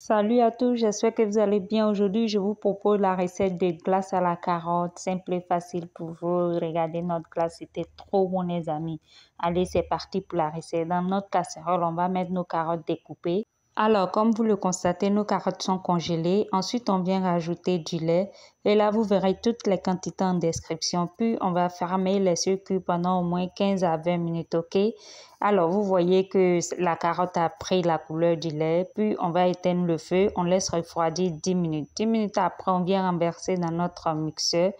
Salut à tous, j'espère que vous allez bien. Aujourd'hui, je vous propose la recette de glace à la carotte, simple et facile pour vous. Regardez, notre glace c'était trop bon les amis. Allez, c'est parti pour la recette. Dans notre casserole, on va mettre nos carottes découpées. Alors, comme vous le constatez, nos carottes sont congelées. Ensuite, on vient rajouter du lait. Et là, vous verrez toutes les quantités en description. Puis, on va fermer les circuits pendant au moins 15 à 20 minutes, OK? Alors, vous voyez que la carotte a pris la couleur du lait. Puis, on va éteindre le feu. On laisse refroidir 10 minutes. 10 minutes après, on vient renverser dans notre mixeur.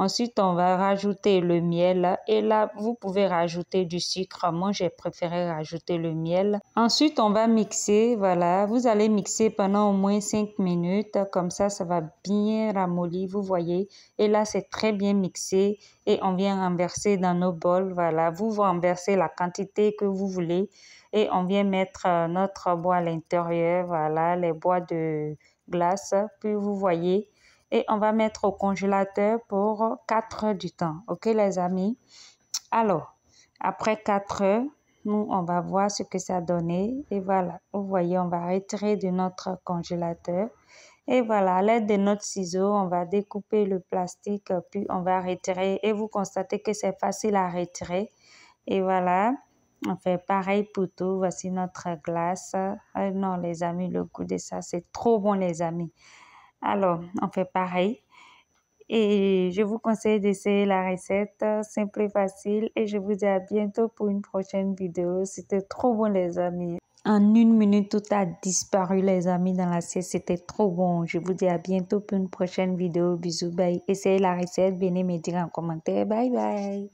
Ensuite, on va rajouter le miel et là, vous pouvez rajouter du sucre. Moi, j'ai préféré rajouter le miel. Ensuite, on va mixer. Voilà, vous allez mixer pendant au moins 5 minutes. Comme ça, ça va bien ramollir, vous voyez. Et là, c'est très bien mixé et on vient renverser dans nos bols. Voilà, vous renversez la quantité que vous voulez et on vient mettre euh, notre bois à l'intérieur. Voilà, les bois de glace. Puis vous voyez, et on va mettre au congélateur pour 4 heures du temps. OK les amis Alors, après 4 heures, nous, on va voir ce que ça donné. Et voilà, vous voyez, on va retirer de notre congélateur. Et voilà, à l'aide de notre ciseau, on va découper le plastique, puis on va retirer. Et vous constatez que c'est facile à retirer. Et voilà, on fait pareil pour tout. Voici notre glace. Ah non, les amis, le goût de ça, c'est trop bon, les amis. Alors, on fait pareil. Et je vous conseille d'essayer la recette, simple et facile. Et je vous dis à bientôt pour une prochaine vidéo. C'était trop bon les amis. En une minute, tout a disparu les amis dans la l'assiette. C'était trop bon. Je vous dis à bientôt pour une prochaine vidéo. Bisous, bye. Essayez la recette, venez me dire en commentaire. Bye bye.